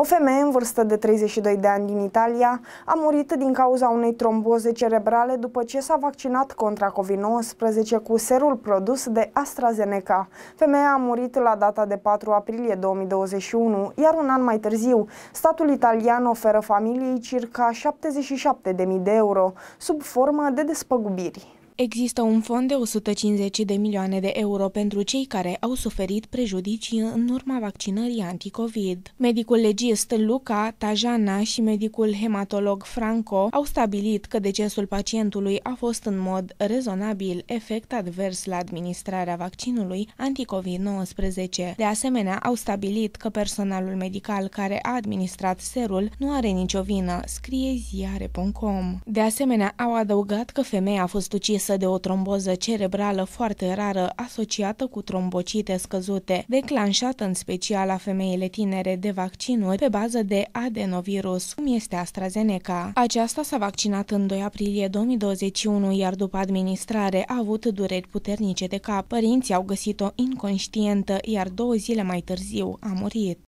O femeie în vârstă de 32 de ani din Italia a murit din cauza unei tromboze cerebrale după ce s-a vaccinat contra COVID-19 cu serul produs de AstraZeneca. Femeia a murit la data de 4 aprilie 2021, iar un an mai târziu, statul italian oferă familiei circa 77.000 de euro sub formă de despăgubiri. Există un fond de 150 de milioane de euro pentru cei care au suferit prejudicii în urma vaccinării anticovid. Medicul legist Luca Tajana și medicul hematolog Franco au stabilit că decesul pacientului a fost în mod rezonabil efect advers la administrarea vaccinului anticovid-19. De asemenea, au stabilit că personalul medical care a administrat serul nu are nicio vină, scrie ziare.com. De asemenea, au adăugat că femeia a fost ucisă însă de o tromboză cerebrală foarte rară asociată cu trombocite scăzute, declanșată în special la femeile tinere de vaccinuri pe bază de adenovirus, cum este AstraZeneca. Aceasta s-a vaccinat în 2 aprilie 2021, iar după administrare a avut dureri puternice de cap. Părinții au găsit-o inconștientă, iar două zile mai târziu a murit.